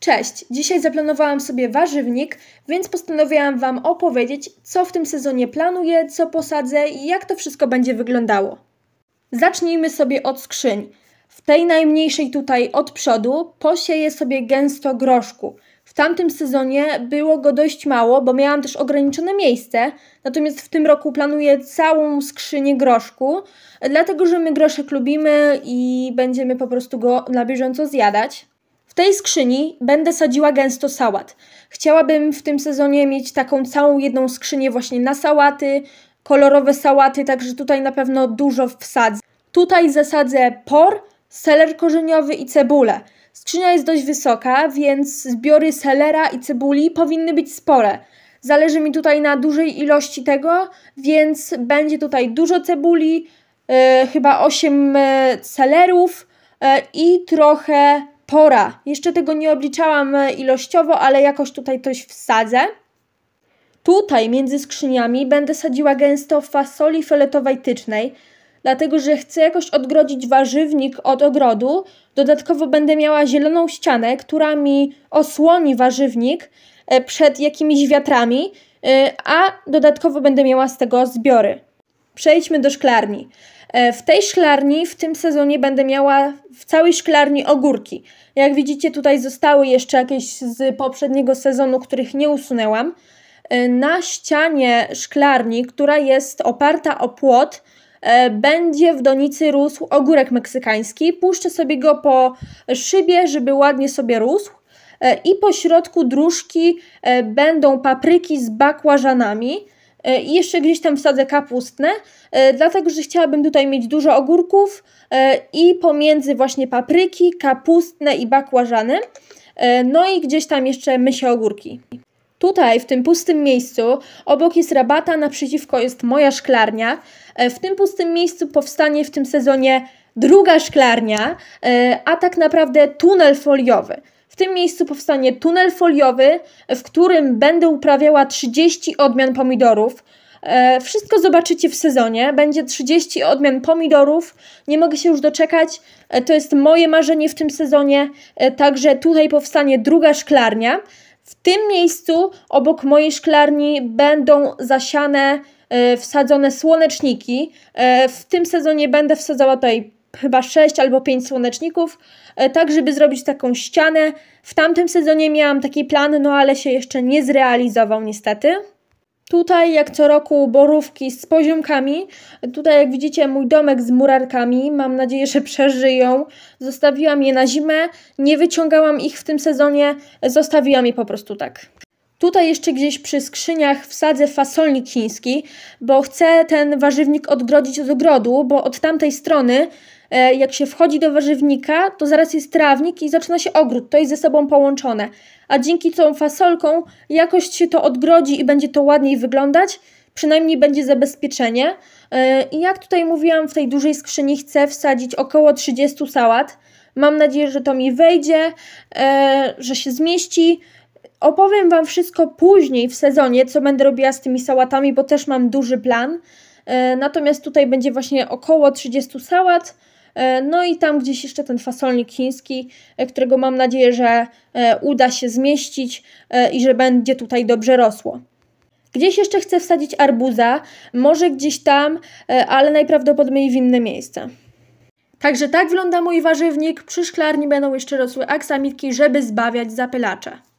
Cześć! Dzisiaj zaplanowałam sobie warzywnik, więc postanowiłam Wam opowiedzieć, co w tym sezonie planuję, co posadzę i jak to wszystko będzie wyglądało. Zacznijmy sobie od skrzyń. W tej najmniejszej tutaj od przodu posieję sobie gęsto groszku. W tamtym sezonie było go dość mało, bo miałam też ograniczone miejsce, natomiast w tym roku planuję całą skrzynię groszku, dlatego że my groszek lubimy i będziemy po prostu go na bieżąco zjadać. W tej skrzyni będę sadziła gęsto sałat. Chciałabym w tym sezonie mieć taką całą jedną skrzynię właśnie na sałaty, kolorowe sałaty, także tutaj na pewno dużo wsadzę. Tutaj zasadzę por, seler korzeniowy i cebulę. Skrzynia jest dość wysoka, więc zbiory selera i cebuli powinny być spore. Zależy mi tutaj na dużej ilości tego, więc będzie tutaj dużo cebuli, yy, chyba 8 e, selerów yy, i trochę pora. Jeszcze tego nie obliczałam e, ilościowo, ale jakoś tutaj coś wsadzę. Tutaj między skrzyniami będę sadziła gęsto fasoli fioletowej tycznej, dlatego że chcę jakoś odgrodzić warzywnik od ogrodu. Dodatkowo będę miała zieloną ścianę, która mi osłoni warzywnik e, przed jakimiś wiatrami, e, a dodatkowo będę miała z tego zbiory. Przejdźmy do szklarni. E, w tej szklarni w tym sezonie będę miała w całej szklarni ogórki. Jak widzicie, tutaj zostały jeszcze jakieś z poprzedniego sezonu, których nie usunęłam. E, na ścianie szklarni, która jest oparta o płot, e, będzie w donicy rósł ogórek meksykański. Puszczę sobie go po szybie, żeby ładnie sobie rósł. I po środku dróżki będą papryki z bakłażanami. E, i jeszcze gdzieś tam wsadzę kapustne, e, dlatego że chciałabym tutaj mieć dużo ogórków e, i pomiędzy właśnie papryki, kapustne i bakłażany, no i gdzieś tam jeszcze mysie ogórki. Tutaj, w tym pustym miejscu, obok jest rabata, naprzeciwko jest moja szklarnia. W tym pustym miejscu powstanie w tym sezonie druga szklarnia, a tak naprawdę tunel foliowy. W tym miejscu powstanie tunel foliowy, w którym będę uprawiała 30 odmian pomidorów. E, wszystko zobaczycie w sezonie. Będzie 30 odmian pomidorów. Nie mogę się już doczekać. E, to jest moje marzenie w tym sezonie. E, także tutaj powstanie druga szklarnia. W tym miejscu obok mojej szklarni będą zasiane, wsadzone słoneczniki. W tym sezonie będę wsadzała tutaj chyba 6 albo 5 słoneczników, e, tak żeby zrobić taką ścianę. W tamtym sezonie miałam taki plan, no ale się jeszcze nie zrealizował niestety. Tutaj jak co roku borówki z poziomkami. Tutaj jak widzicie mój domek z murarkami. Mam nadzieję, że przeżyją. Zostawiłam je na zimę. Nie wyciągałam ich w tym sezonie. Zostawiłam je po prostu tak. Tutaj jeszcze gdzieś przy skrzyniach wsadzę fasolnik chiński, bo chcę ten warzywnik odgrodzić od ogrodu, bo od tamtej strony e, jak się wchodzi do warzywnika, to zaraz jest trawnik i zaczyna się ogród, to jest ze sobą połączone. A dzięki tą fasolką jakoś się to odgrodzi i będzie to ładniej wyglądać, przynajmniej będzie zabezpieczenie. E, I jak tutaj mówiłam, w tej dużej skrzyni chcę wsadzić około 30 sałat. Mam nadzieję, że to mi wejdzie, e, że się zmieści opowiem Wam wszystko później w sezonie, co będę robiła z tymi sałatami, bo też mam duży plan. E, natomiast tutaj będzie właśnie około 30 sałat. E, no i tam gdzieś jeszcze ten fasolnik chiński, e, którego mam nadzieję, że uda się zmieścić i że będzie tutaj dobrze rosło. Gdzieś jeszcze chcę wsadzić arbuza, może gdzieś tam, ale najprawdopodobniej w inne miejsce. Także tak wygląda mój warzywnik. Przy szklarni będą jeszcze rosły aksamitki, żeby zbawiać zapylacze.